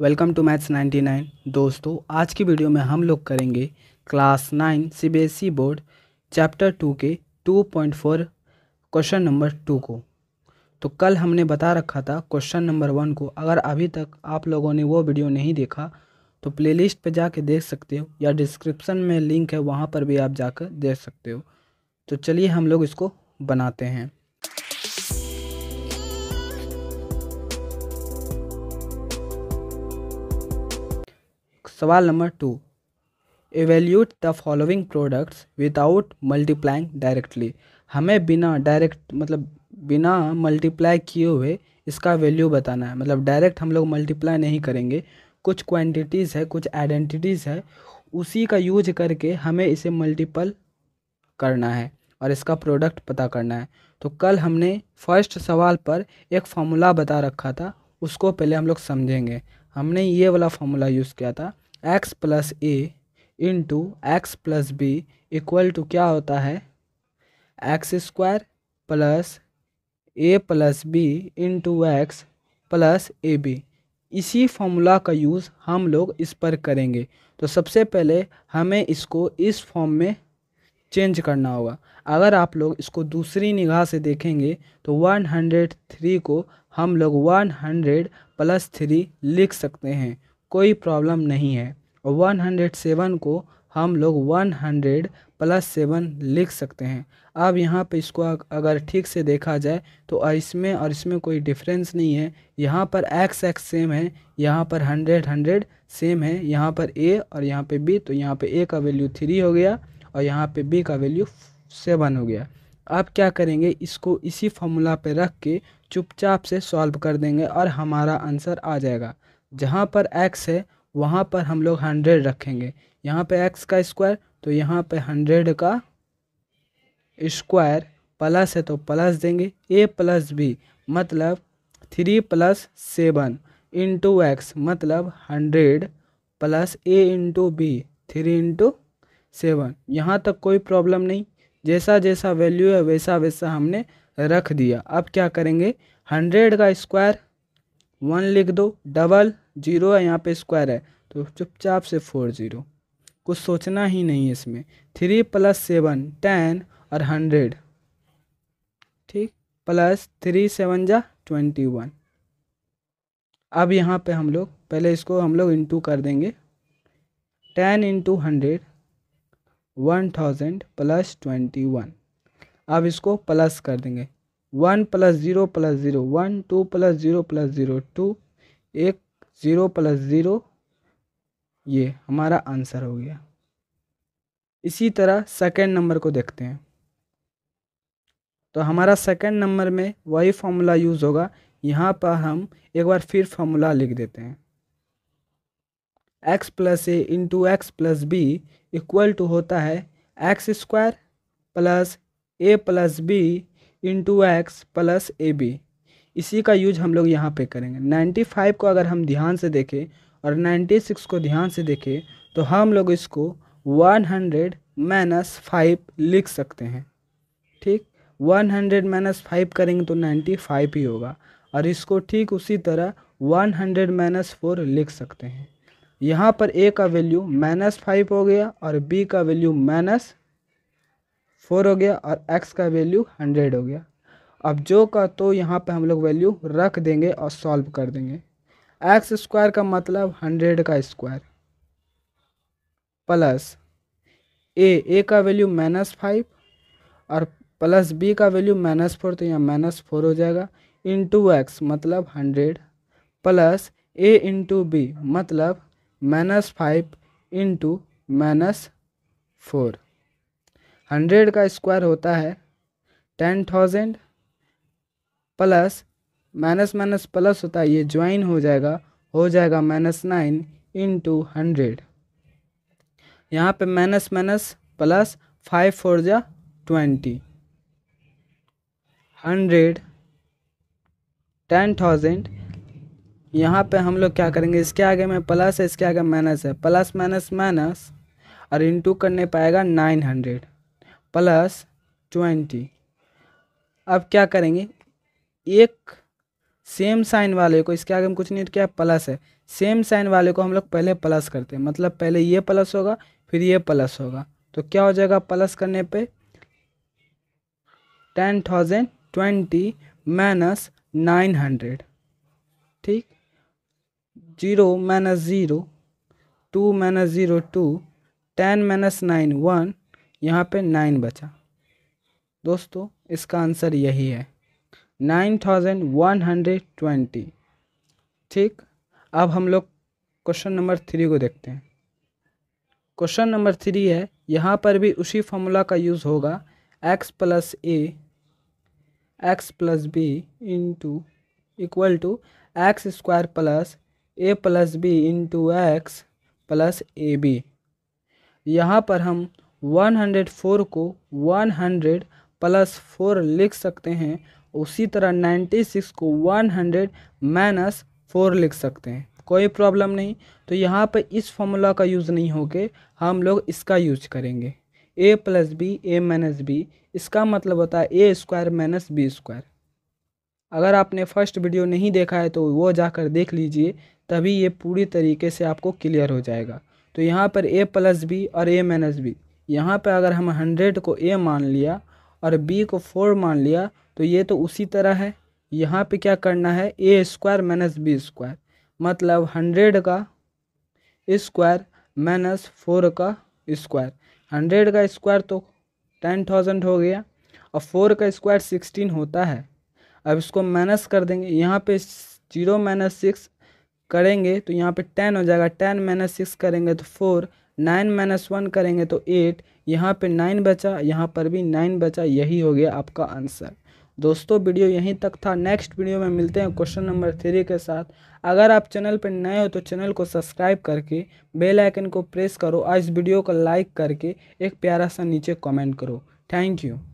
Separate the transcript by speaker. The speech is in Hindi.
Speaker 1: वेलकम टू मैथ्स 99 दोस्तों आज की वीडियो में हम लोग करेंगे class nine CBSE board chapter two के 2.4 क्वेश्चन नंबर टू को तो कल हमने बता रखा था क्वेश्चन नंबर वन को अगर अभी तक आप लोगों ने वो वीडियो नहीं देखा तो प्लेलिस्ट पे जाके देख सकते हो या डिस्क्रिप्शन में लिंक है वहाँ पर भी आप जाकर देख सकते हो तो चलिए हम लोग इसको बनाते हैं सवाल number two evaluate the following products without multiplying directly हमें बिना डायरेक्ट मतलब बिना मल्टीप्लाई किए हुए इसका वैल्यू बताना है मतलब डायरेक्ट हम लोग मल्टीप्लाई नहीं करेंगे कुछ क्वांटिटीज़ है कुछ आइडेंटिटीज़ है उसी का यूज करके हमें इसे मल्टीपल करना है और इसका प्रोडक्ट पता करना है तो कल हमने फर्स्ट सवाल पर एक फार्मूला बता रखा था उसको पहले हम लोग समझेंगे हमने ये वाला फार्मूला यूज़ किया था x plus a into x plus b equal to क्या होता है x square plus a plus b into x plus a b इसी फॉर्मूला का यूज़ हम लोग इस पर करेंगे तो सबसे पहले हमें इसको इस फॉर्म में चेंज करना होगा अगर आप लोग इसको दूसरी निगाह से देखेंगे तो 103 को हम लोग 100 प्लस थ्री लिख सकते हैं कोई प्रॉब्लम नहीं है हंड्रेड 107 को हम लोग 100 प्लस सेवन लिख सकते हैं अब यहाँ पे इसको अगर ठीक से देखा जाए तो इसमें और इसमें कोई डिफरेंस नहीं है यहाँ पर एक्स एक्स सेम है यहाँ पर हंड्रेड हंड्रेड सेम है यहाँ पर ए और यहाँ पे बी तो यहाँ पे ए का वैल्यू थ्री हो गया और यहाँ पे बी का वैल्यू सेवन हो गया अब क्या करेंगे इसको इसी फॉर्मूला पर रख के चुपचाप से सॉल्व कर देंगे और हमारा आंसर आ जाएगा जहाँ पर x है वहाँ पर हम लोग हंड्रेड रखेंगे यहाँ पे x का स्क्वायर तो यहाँ पे हंड्रेड का स्क्वायर प्लस है तो प्लस देंगे ए प्लस बी मतलब three plus seven into x मतलब hundred plus a into b three into seven यहाँ तक कोई प्रॉब्लम नहीं जैसा जैसा वैल्यू है वैसा वैसा हमने रख दिया अब क्या करेंगे हंड्रेड का स्क्वायर वन लिख दो डबल जीरो है यहाँ पे स्क्वायर है तो चुपचाप से फोर जीरो कुछ सोचना ही नहीं है इसमें थ्री प्लस सेवन टेन और हंड्रेड ठीक प्लस थ्री सेवन जा ट्वेंटी वन अब यहाँ पे हम लोग पहले इसको हम लोग इंटू कर देंगे ten into hundred one thousand plus twenty one अब इसको प्लस कर देंगे one plus zero plus zero one two plus zero plus zero two एक ज़ीरो प्लस ज़ीरो ये हमारा आंसर हो गया इसी तरह सेकेंड नंबर को देखते हैं तो हमारा सेकेंड नंबर में वही फार्मूला यूज़ होगा यहाँ पर हम एक बार फिर फार्मूला लिख देते हैं x plus a into x plus b equal to होता है x square plus a plus b into x plus a b इसी का यूज हम लोग यहाँ पे करेंगे 95 को अगर हम ध्यान से देखें और 96 को ध्यान से देखें तो हम लोग इसको 100 हंड्रेड माइनस फाइव लिख सकते हैं ठीक 100 हंड्रेड माइनस फाइव करेंगे तो 95 ही होगा और इसको ठीक उसी तरह 100 हंड्रेड माइनस फोर लिख सकते हैं यहाँ पर ए का वैल्यू माइनस फाइव हो गया और बी का वैल्यू माइनस फोर हो गया और एक्स का वैल्यू हंड्रेड हो गया अब जो का तो यहाँ पे हम लोग वैल्यू रख देंगे और सॉल्व कर देंगे एक्स स्क्वायर का मतलब हंड्रेड का स्क्वायर प्लस ए ए का वैल्यू माइनस फाइव और प्लस बी का वैल्यू माइनस फोर तो यहाँ माइनस फोर हो जाएगा इंटू एक्स मतलब hundred plus a into b मतलब minus five into minus four hundred का स्क्वायर होता है ten thousand plus minus minus plus होता है ये ज्वाइन हो जाएगा हो जाएगा माइनस नाइन इंटू हंड्रेड यहाँ पे minus minus plus five four जा ट्वेंटी हंड्रेड टेन थाउजेंड यहाँ पे हम लोग क्या करेंगे इसके आगे में प्लस है इसके आगे माइनस है प्लस माइनस माइनस और इंटू करने पाएगा नाइन हंड्रेड प्लस ट्वेंटी अब क्या करेंगे एक सेम साइन वाले को इसके आगे हम कुछ नहीं क्या प्लस है सेम साइन वाले को हम लोग पहले प्लस करते हैं मतलब पहले ये प्लस होगा फिर ये प्लस होगा तो क्या हो जाएगा प्लस करने पे ten thousand twenty minus nine hundred ठीक zero minus zero two minus zero two ten minus nine one यहाँ पे नाइन बचा दोस्तों इसका आंसर यही है nine thousand one hundred twenty ठीक अब हम लोग क्वेश्चन नंबर थ्री को देखते हैं क्वेश्चन नंबर थ्री है यहाँ पर भी उसी फॉर्मूला का यूज़ होगा x plus a x plus b into equal to x square plus a plus b into x plus a b यहाँ पर हम 104 को 100 प्लस फोर लिख सकते हैं उसी तरह 96 को 100 माइनस फोर लिख सकते हैं कोई प्रॉब्लम नहीं तो यहाँ पर इस फॉर्मूला का यूज़ नहीं होके हम लोग इसका यूज करेंगे a plus b a minus b इसका मतलब होता है a square minus b square अगर आपने फर्स्ट वीडियो नहीं देखा है तो वो जाकर देख लीजिए तभी ये पूरी तरीके से आपको क्लियर हो जाएगा तो यहाँ पर ए प्लस बी और ए माइनस बी यहाँ पे अगर हम हंड्रेड को ए मान लिया और बी को फोर मान लिया तो ये तो उसी तरह है यहाँ पे क्या करना है a square minus b square मतलब हंड्रेड का स्क्वायर माइनस फोर का स्क्वायर हंड्रेड का स्क्वायर तो टेन थाउजेंड हो गया और फोर का स्क्वायर सिक्सटीन होता है अब इसको माइनस कर देंगे यहाँ पे जीरो माइनस सिक्स करेंगे तो यहाँ पे टेन हो जाएगा टेन माइनस सिक्स करेंगे तो फोर नाइन माइनस वन करेंगे तो एट यहाँ पे नाइन बचा यहाँ पर भी नाइन बचा यही हो गया आपका आंसर दोस्तों वीडियो यहीं तक था नेक्स्ट वीडियो में मिलते हैं क्वेश्चन नंबर थ्री के साथ अगर आप चैनल पर नए हो तो चैनल को सब्सक्राइब करके बेल आइकन को प्रेस करो और इस वीडियो को लाइक करके एक प्यारा सा नीचे कमेंट करो थैंक यू